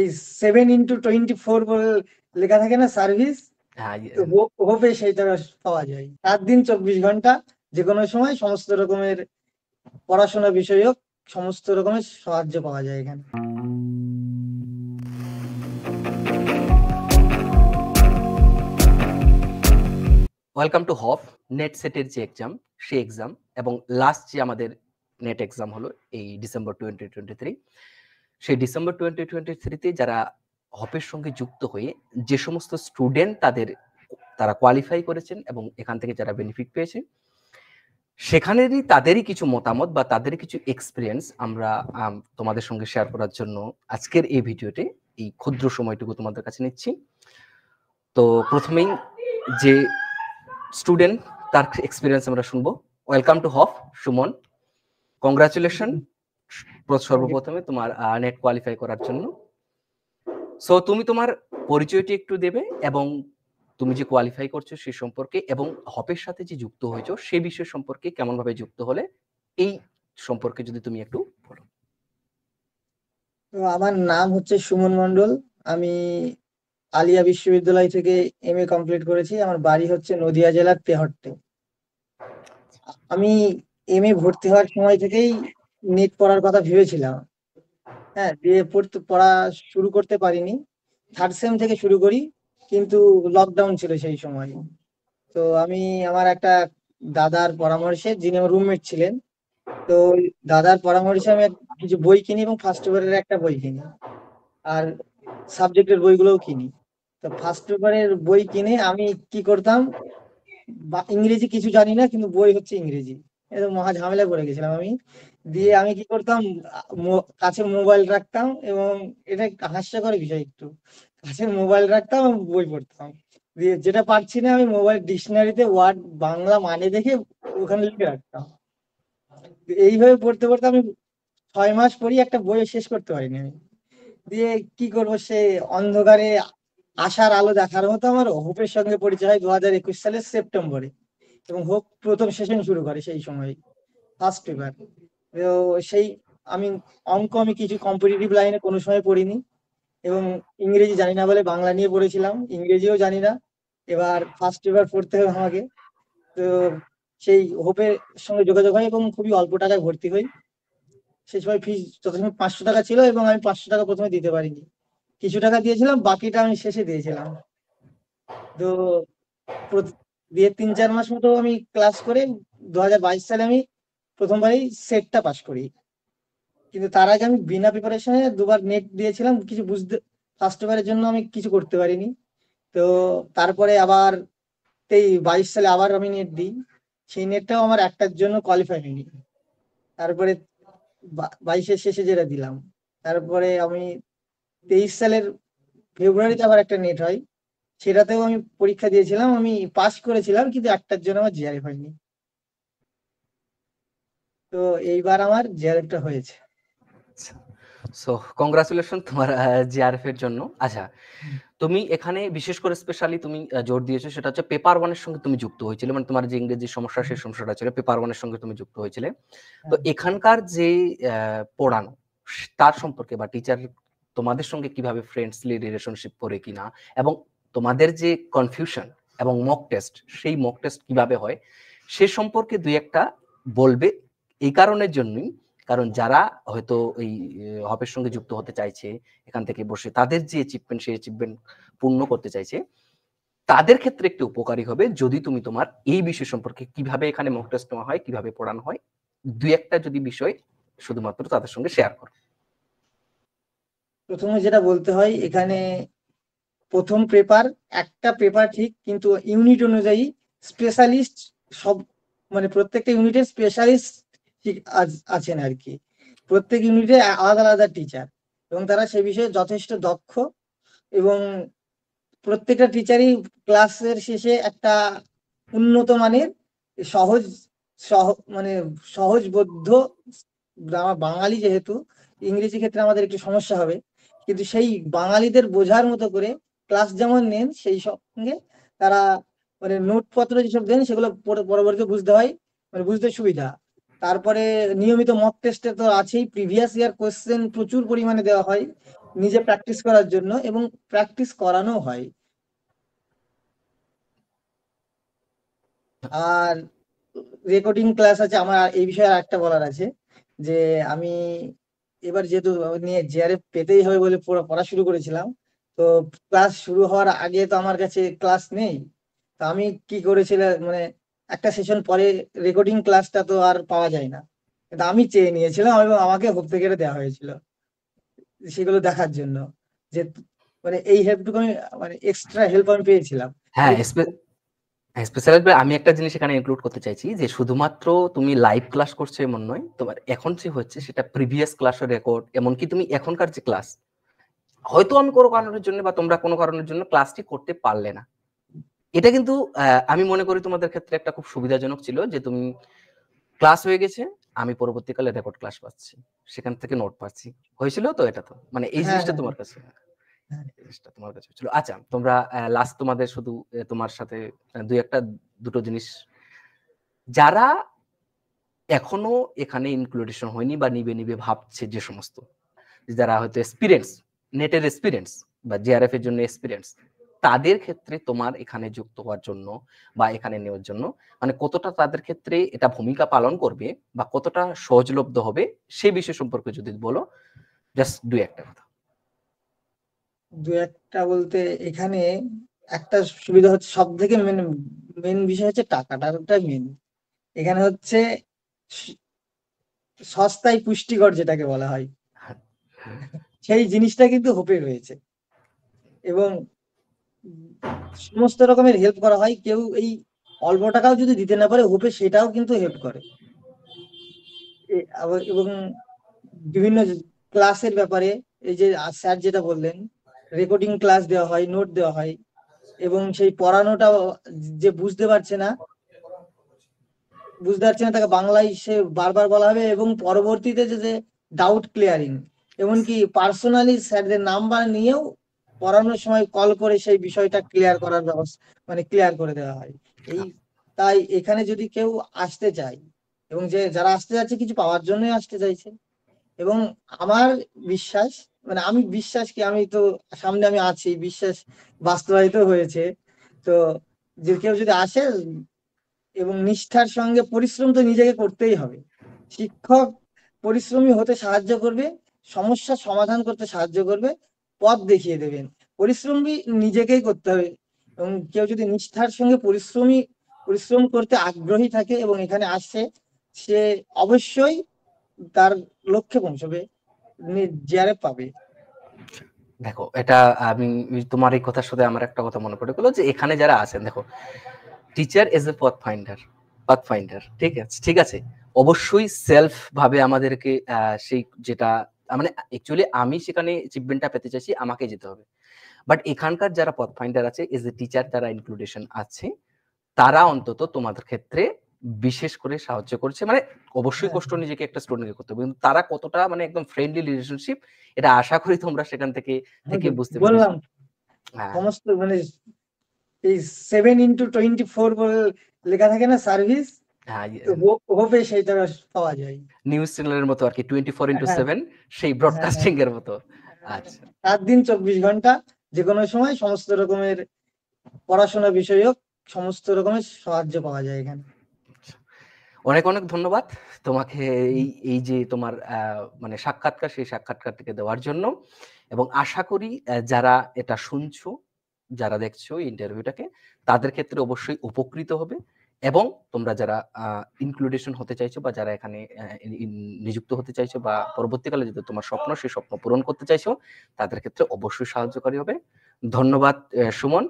এই seven into twenty four বলে লেখা থাকে না সার্ভিস হোপে সেটা পাওয়া যায় সাত দিন চব্বিশ ঘন্টা যে কোনো সময় সমস্ত রকমের পড়াশোনা বিষয়ক সমস্ত রকমের সাহায্য পাওয়া যায় এখানে ওয়েলকাম টু হপ নেট সেটের যে এক্সাম সে এক্সাম এবং লাস্ট যে আমাদের নেট এক্সাম হলো এই ডিসেম্বর টোয়েন্টি টোয়েন্টি থ্রি সেই ডিসেম্বর টোয়েন্টি টোয়েন্টি থ্রিতে যারা হপের সঙ্গে যুক্ত হয়ে যে সমস্ত স্টুডেন্ট তাদের তারা কোয়ালিফাই করেছেন এবং এখান থেকে যারা বেনিফিট পেয়েছে সেখানেরই তাদেরই কিছু মতামত বা তাদের কিছু এক্সপিরিয়েন্স আমরা তোমাদের সঙ্গে শেয়ার করার জন্য আজকের এই ভিডিওতে এই ক্ষুদ্র সময়টুকু তোমাদের কাছে নিচ্ছি তো প্রথমেই যে স্টুডেন্ট তার এক্সপিরিয়েন্স আমরা শুনবো ওয়েলকাম টু হফ সুমন কংগ্রাচুলেশন আচ্ছা, সর্বপ্রথমে তোমার নেট কোয়ালিফাই করার জন্য সো তুমি তোমার পরিচয়টি একটু দেবে এবং তুমি যে কোয়ালিফাই করছো সে সম্পর্কে এবং হপের সাথে যে যুক্ত হয়েছো সে বিষয় সম্পর্কে কেমনভাবে যুক্ত হলে এই সম্পর্কে যদি তুমি একটু বলো আমার নাম হচ্ছে সুমন মন্ডল আমি আলিয়া বিশ্ববিদ্যালয় থেকে এম এ কমপ্লিট করেছি আমার বাড়ি হচ্ছে নদিয়া জেলার তেহট্টে আচ্ছা। আমি এম এ ভর্তি হওয়ার সময় থেকেই নিট পড়ার কথা ভেবেছিলাম হ্যাঁ দিয়ে পড়তে পড়া শুরু করতে পারিনি থার্ড সেম থেকে শুরু করি কিন্তু লকডাউন ছিল সেই সময় তো আমি আমার একটা দাদার পরামর্শে যিনি আমার রুমমেট ছিলেন তো দাদার পরামর্শে আমি কিছু বই কিনি এবং ফার্স্ট ইয়ারের একটা বই কিনি আর সাবজেক্টের বইগুলোও কিনি তো ফার্স্ট ইয়ারের বই কিনে আমি কি করতাম ইংরেজি কিছু জানি না কিন্তু বই হচ্ছে ইংরেজি এরকম মহা ঝামেলায় পড়ে গেছিলাম আমি দিয়ে আমি কি করতাম কাছে মোবাইল রাখতাম এবং এটা হাস্যকর বিষয় একটু কাছে মোবাইল রাখতাম বই পড়তাম দিয়ে যেটা পারছি না আমি মোবাইল ডিকশনারিতে ওয়ার্ড বাংলা মানে দেখে ওখানে লিখে রাখতাম এইভাবে পড়তে পড়তে আমি ছয় মাস পরই একটা বই শেষ করতে পারিনি আমি দিয়ে কি করব সে অন্ধকারে আশার আলো দেখার মতো আমার হোপের সঙ্গে পরিচয় হয় দু হাজার একুশ সালের সেপ্টেম্বরে এবং হোক প্রথম সেশন শুরু করে সেই সময় ফার্স্ট পেপার তো সেই আমি অঙ্ক আমি কিছু কম্পিটিটিভ লাইনে কোনো সময় পড়িনি এবং ইংরেজি জানি না বলে বাংলা নিয়ে পড়েছিলাম ইংরেজিও জানি না এবার ফার্স্ট পেপার পড়তে হবে আমাকে তো সেই হোপের সঙ্গে যোগাযোগ হয় এবং খুবই অল্প টাকায় ভর্তি হই সেই সময় ফিস সময় পাঁচশো টাকা ছিল এবং আমি পাঁচশো টাকা প্রথমে দিতে পারিনি কিছু টাকা দিয়েছিলাম বাকিটা আমি শেষে দিয়েছিলাম তো দিয়ে তিন চার মাস মতো আমি ক্লাস করে দু সালে আমি প্রথমবারই সেটটা পাস করি কিন্তু তার আগে আমি বিনা প্রিপারেশনে দুবার নেট দিয়েছিলাম কিছু বুঝতে ফার্স্ট এবারের জন্য আমি কিছু করতে পারিনি তো তারপরে আবার এই বাইশ সালে আবার আমি নেট দিই সেই নেটটাও আমার একটার জন্য কোয়ালিফাই হয়নি তারপরে বাইশের শেষে যেটা দিলাম তারপরে আমি তেইশ সালের ফেব্রুয়ারিতে আবার একটা নেট হয় সেটাতেও আমি পরীক্ষা দিয়েছিলাম আমি পাস করেছিলাম কিন্তু একটার জন্য আমার জিআরএফ হয়নি তো এইবার আমার জিআরএফটা হয়েছে সো আচ্ছা, কংগ্রাচুলেশন তোমার জিআরএফ এর জন্য আচ্ছা তুমি এখানে বিশেষ করে স্পেশালি তুমি জোর দিয়েছো সেটা হচ্ছে পেপার ওয়ানের সঙ্গে তুমি যুক্ত হয়েছিলে মানে তোমার যে ইংরেজি সমস্যা সেই সমস্যাটা ছিল পেপার ওয়ানের সঙ্গে তুমি যুক্ত হয়েছিলে হ্যাঁ। তো এখানকার যে পড়ানো তার সম্পর্কে বা টিচার তোমাদের সঙ্গে কিভাবে ফ্রেন্ডসলি রিলেশনশিপ করে কিনা এবং তোমাদের যে কনফিউশন এবং মক টেস্ট সেই মক টেস্ট কিভাবে হয় সে সম্পর্কে দুই একটা বলবে এই কারণের জন্যই কারণ যারা হয়তো ওই হবের সঙ্গে যুক্ত হতে চাইছে এখান থেকে বসে তাদের যে অ্যাচিভমেন্ট সেই অ্যাচিভমেন্ট পূর্ণ করতে চাইছে তাদের ক্ষেত্রে একটু উপকারী হবে যদি তুমি তোমার এই বিষয় সম্পর্কে কিভাবে এখানে মক টেস্ট নেওয়া হয় কিভাবে পড়ানো হয় দুই একটা যদি বিষয় শুধুমাত্র তাদের সঙ্গে শেয়ার করো প্রথমে যেটা বলতে হয় এখানে প্রথম পেপার একটা পেপার ঠিক কিন্তু ইউনিট অনুযায়ী স্পেশালিস্ট সব মানে প্রত্যেকটা ইউনিটের স্পেশালিস্ট আছেন আর কি প্রত্যেক ইউনিটে আলাদা আলাদা টিচার এবং তারা সে বিষয়ে যথেষ্ট দক্ষ এবং প্রত্যেকটা টিচারই ক্লাসের শেষে একটা উন্নত মানের সহজ সহ মানে সহজবোধ্য বাঙালি যেহেতু ইংরেজি ক্ষেত্রে আমাদের একটু সমস্যা হবে কিন্তু সেই বাঙালিদের বোঝার মতো করে ক্লাস যেমন নেন সেই সঙ্গে তারা মানে নোটপত্র যেসব দেন সেগুলো পরবর্তীতে বুঝতে হয় মানে বুঝতে সুবিধা তারপরে নিয়মিত মক টেস্টে তো আছেই প্রিভিয়াস ইয়ার কোয়েশ্চেন প্রচুর পরিমাণে দেওয়া হয় নিজে প্র্যাকটিস করার জন্য এবং প্র্যাকটিস করানো হয় আর রেকর্ডিং ক্লাস আছে আমার এই বিষয়ে আর একটা বলার আছে যে আমি এবার যেহেতু নিয়ে জিআরএফ পেতেই হবে বলে পড়া শুরু করেছিলাম তো ক্লাস শুরু হওয়ার আগে তো আমার কাছে ক্লাস নেই তো আমি কি করেছিলাম মানে একটা সেশন পরে রেকর্ডিং ক্লাসটা তো আর পাওয়া যায় না কিন্তু আমি চেয়ে নিয়েছিলাম এবং আমাকে হোপ থেকে দেওয়া হয়েছিল সেগুলো দেখার জন্য যে মানে এই হেল্পটুকু আমি মানে এক্সট্রা হেল্প আমি পেয়েছিলাম হ্যাঁ স্পেশাল আমি একটা জিনিস এখানে ইনক্লুড করতে চাইছি যে শুধুমাত্র তুমি লাইভ ক্লাস করছো এমন নয় তোমার এখন যে হচ্ছে সেটা প্রিভিয়াস ক্লাসের রেকর্ড এমনকি তুমি এখনকার যে ক্লাস হয়তো আমি কোনো কারণের জন্য বা তোমরা কোনো কারণের জন্য ক্লাসটি করতে পারলে না এটা কিন্তু আমি মনে করি তোমাদের ক্ষেত্রে একটা খুব সুবিধাজনক ছিল যে তুমি ক্লাস হয়ে গেছে আমি পরবর্তীকালে রেকর্ড ক্লাস পাচ্ছি সেখান থেকে নোট পাচ্ছি হয়েছিল তো এটা তো মানে এই হ্যাঁ, হ্যাঁ। হ্যাঁ। জিনিসটা তোমার কাছে জিনিসটা তোমার কাছে ছিল আচ্ছা তোমরা লাস্ট তোমাদের শুধু তোমার সাথে দুই একটা দুটো জিনিস যারা এখনো এখানে ইনক্লুডেশন হয়নি বা নিবে নিবে ভাবছে যে সমস্ত যারা হয়তো এক্সপিরিয়েন্স নেটের এক্সপিরিয়েন্স বা জিআরএফ এর জন্য এক্সপিরিয়েন্স তাদের ক্ষেত্রে তোমার এখানে যুক্ত হওয়ার জন্য বা এখানে নেওয়ার জন্য মানে কতটা তাদের ক্ষেত্রে এটা ভূমিকা পালন করবে বা কতটা সহজলব্ধ হবে সে বিষয় সম্পর্কে যদি বলো জাস্ট দুই একটা কথা দু একটা বলতে এখানে একটা সুবিধা হচ্ছে সব থেকে মেন মেন বিষয় হচ্ছে টাকা টাকাটা মেন এখানে হচ্ছে সস্তায় পুষ্টিকর যেটাকে বলা হয় হ্যাঁ। সেই জিনিসটা কিন্তু হোপে রয়েছে এবং সমস্ত রকমের হেল্প করা হয় কেউ এই অল্প টাকাও যদি দিতে না পারে হোপে সেটাও কিন্তু হেল্প করে এবং বিভিন্ন ক্লাসের ব্যাপারে এই যে স্যার যেটা বললেন রেকর্ডিং ক্লাস দেওয়া হয় নোট দেওয়া হয় এবং সেই পড়ানোটা যে বুঝতে পারছে না বুঝতে পারছে না তাকে বাংলায় সে বারবার বলা হবে এবং পরবর্তীতে যে ডাউট ক্লিয়ারিং এমনকি পার্সোনালি স্যারদের নাম্বার নিয়েও পড়ানোর সময় কল করে সেই বিষয়টা ক্লিয়ার করার ব্যবস্থা মানে ক্লিয়ার করে দেওয়া হয় এই তাই এখানে যদি কেউ আসতে চায় এবং যে যারা আসতে যাচ্ছে কিছু পাওয়ার জন্যই আসতে চাইছে এবং আমার বিশ্বাস মানে আমি বিশ্বাস কি আমি তো সামনে আমি আছি বিশ্বাস বাস্তবায়িত হয়েছে তো যে কেউ যদি আসে এবং নিষ্ঠার সঙ্গে পরিশ্রম তো নিজেকে করতেই হবে শিক্ষক পরিশ্রমী হতে সাহায্য করবে সমস্যা সমাধান করতে সাহায্য করবে পথ দেখিয়ে দেবেন পরিশ্রম নিজেকেই করতে হবে এবং কেউ যদি নিষ্ঠার সঙ্গে পরিশ্রমী পরিশ্রম করতে আগ্রহী থাকে এবং এখানে আসে সে অবশ্যই তার লক্ষ্যে পৌঁছবে যারে পাবে দেখো এটা আমি তোমার এই কথার সাথে আমার একটা কথা মনে পড়ে গেলো যে এখানে যারা আছেন দেখো টিচার এজ এ পথ ফাইন্ডার পাথ ফাইন্ডার ঠিক আছে ঠিক আছে অবশ্যই সেলফ ভাবে আমাদেরকে সেই যেটা মানে অ্যাকচুয়ালি আমি সেখানে অ্যাচিভমেন্টটা পেতে চাইছি আমাকে যেতে হবে বাট এখানকার যারা পথ ফাইন্ডার আছে এজ এ টিচার যারা ইনক্লুডেশন আছে তারা অন্তত তোমাদের ক্ষেত্রে বিশেষ করে সাহায্য করছে মানে অবশ্যই হ্যাঁ। কষ্ট নিজেকে একটা স্টুডেন্টকে করতে হবে কিন্তু তারা কতটা মানে একদম ফ্রেন্ডলি রিলেশনশিপ এটা আশা করি তোমরা সেখান থেকে থেকে হ্যাঁ, বুঝতে বললাম হ্যাঁ। সমস্ত মানে এই সেভেন ইনটু টোয়েন্টি ফোর লেখা থাকে না সার্ভিস হ্যাঁ ইয়ে, নিউজ চ্যানেলের মতো আর কি টোয়েন্টি ফোর ইন্টু সেভেন সেই ব্রডকাস্টিং এর মতো হ্যাঁ, হ্যাঁ। আচ্ছা সাত দিন চব্বিশ ঘন্টা যে কোনো সময় সমস্ত রকমের পড়াশোনা বিষয়ক সমস্ত রকমের সাহায্য পাওয়া যায় এখানে আচ্ছা। অনেক অনেক ধন্যবাদ তোমাকে এই এই যে তোমার মানে সাক্ষাৎকার সেই সাক্ষাৎকার দেওয়ার জন্য এবং আশা করি যারা এটা শুনছো যারা দেখছো ইন্টারভিউটাকে তাদের ক্ষেত্রে অবশ্যই উপকৃত হবে এবং তোমরা যারা ইনক্লুডেশন হতে চাইছো বা যারা এখানে নিযুক্ত হতে চাইছো বা পরবর্তীকালে যদি তোমার স্বপ্ন সেই স্বপ্ন পূরণ করতে চাইছো তাদের ক্ষেত্রে অবশ্যই সাহায্যকারী হবে ধন্যবাদ সুমন